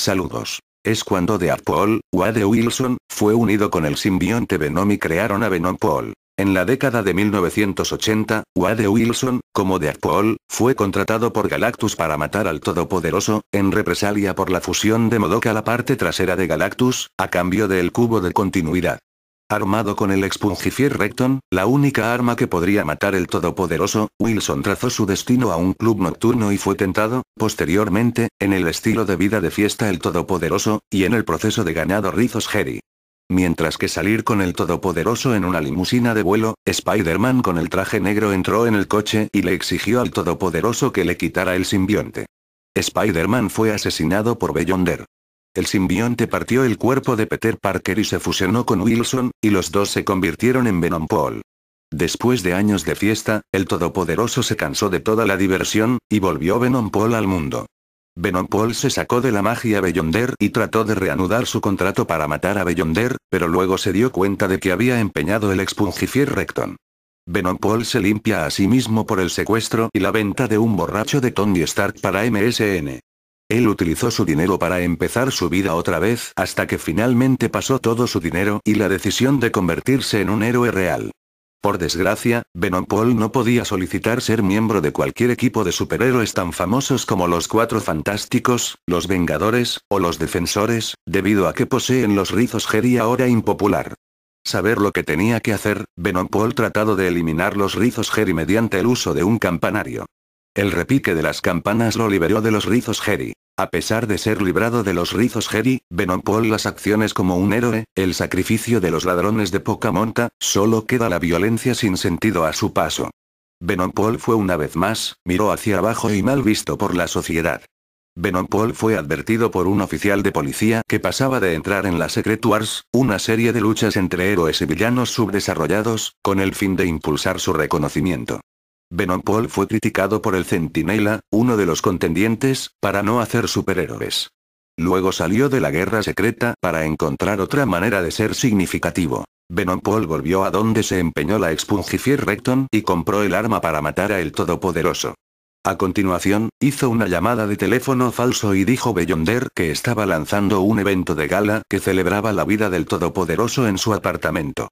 Saludos. Es cuando Deadpool, Wade Wilson, fue unido con el simbionte Venom y crearon a Venom Paul. En la década de 1980, Wade Wilson, como Paul, fue contratado por Galactus para matar al Todopoderoso, en represalia por la fusión de Modok a la parte trasera de Galactus, a cambio del cubo de continuidad. Armado con el expungifier Recton, la única arma que podría matar el todopoderoso, Wilson trazó su destino a un club nocturno y fue tentado, posteriormente, en el estilo de vida de fiesta el todopoderoso, y en el proceso de ganado rizos Jerry. Mientras que salir con el todopoderoso en una limusina de vuelo, Spider-Man con el traje negro entró en el coche y le exigió al todopoderoso que le quitara el simbionte. Spider-Man fue asesinado por Beyonder. El simbionte partió el cuerpo de Peter Parker y se fusionó con Wilson, y los dos se convirtieron en Venom Paul. Después de años de fiesta, el Todopoderoso se cansó de toda la diversión, y volvió Venom Paul al mundo. Venom Paul se sacó de la magia Beyonder y trató de reanudar su contrato para matar a Beyonder, pero luego se dio cuenta de que había empeñado el expungifier Recton. Venom Paul se limpia a sí mismo por el secuestro y la venta de un borracho de Tony Stark para MSN. Él utilizó su dinero para empezar su vida otra vez hasta que finalmente pasó todo su dinero y la decisión de convertirse en un héroe real. Por desgracia, Venom Paul no podía solicitar ser miembro de cualquier equipo de superhéroes tan famosos como los Cuatro Fantásticos, los Vengadores, o los Defensores, debido a que poseen los rizos Geri ahora impopular. Saber lo que tenía que hacer, Venom Paul tratado de eliminar los rizos Geri mediante el uso de un campanario. El repique de las campanas lo liberó de los rizos Jerry. A pesar de ser librado de los rizos Jerry, Venom las acciones como un héroe, el sacrificio de los ladrones de poca monta, solo queda la violencia sin sentido a su paso. Benon Paul fue una vez más, miró hacia abajo y mal visto por la sociedad. Venom fue advertido por un oficial de policía que pasaba de entrar en la Secret Wars, una serie de luchas entre héroes y villanos subdesarrollados, con el fin de impulsar su reconocimiento. Venom Paul fue criticado por el Centinela, uno de los contendientes, para no hacer superhéroes. Luego salió de la guerra secreta para encontrar otra manera de ser significativo. Venom Paul volvió a donde se empeñó la expungifier Recton y compró el arma para matar a el Todopoderoso. A continuación, hizo una llamada de teléfono falso y dijo Beyonder que estaba lanzando un evento de gala que celebraba la vida del Todopoderoso en su apartamento.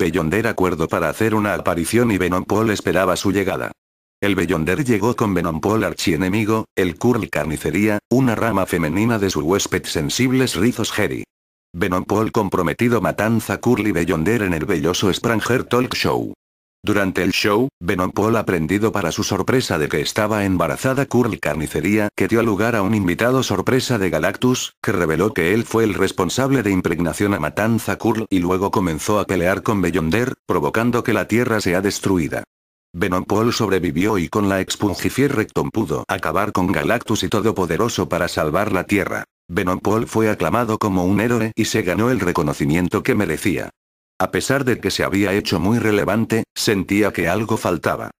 Beyonder acuerdo para hacer una aparición y Venom Paul esperaba su llegada. El Beyonder llegó con Venom archienemigo, el Curl Carnicería, una rama femenina de su huésped sensibles rizos Jerry. Venom comprometido matanza Curly Beyonder en el belloso Spranger Talk Show. Durante el show, Venom Paul aprendido para su sorpresa de que estaba embarazada Curl Carnicería, que dio lugar a un invitado sorpresa de Galactus, que reveló que él fue el responsable de impregnación a Matanza Kurl y luego comenzó a pelear con Beyonder, provocando que la Tierra sea destruida. Venom Paul sobrevivió y con la expungifier rectum pudo acabar con Galactus y Todopoderoso para salvar la Tierra. Venom Paul fue aclamado como un héroe y se ganó el reconocimiento que merecía. A pesar de que se había hecho muy relevante, sentía que algo faltaba.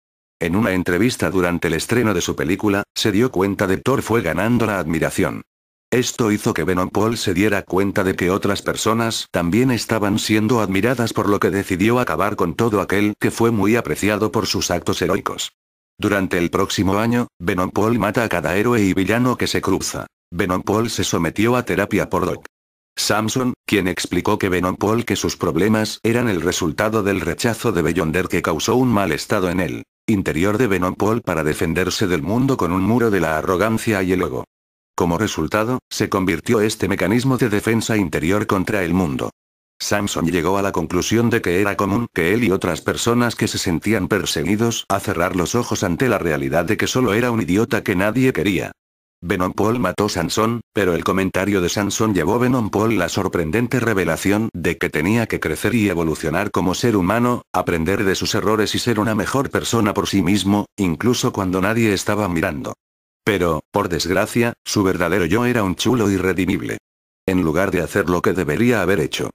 En una entrevista durante el estreno de su película, se dio cuenta de Thor fue ganando la admiración. Esto hizo que Venom Paul se diera cuenta de que otras personas también estaban siendo admiradas por lo que decidió acabar con todo aquel que fue muy apreciado por sus actos heroicos. Durante el próximo año, Venom Paul mata a cada héroe y villano que se cruza. Venom Paul se sometió a terapia por Doc. Samson, quien explicó que Venom Paul que sus problemas eran el resultado del rechazo de Beyonder que causó un mal estado en el interior de Venom Paul para defenderse del mundo con un muro de la arrogancia y el ego. Como resultado, se convirtió este mecanismo de defensa interior contra el mundo. Samson llegó a la conclusión de que era común que él y otras personas que se sentían perseguidos a cerrar los ojos ante la realidad de que solo era un idiota que nadie quería. Benon Paul mató Sansón, pero el comentario de Sansón llevó Venom Paul la sorprendente revelación de que tenía que crecer y evolucionar como ser humano, aprender de sus errores y ser una mejor persona por sí mismo, incluso cuando nadie estaba mirando. Pero, por desgracia, su verdadero yo era un chulo irredimible. En lugar de hacer lo que debería haber hecho,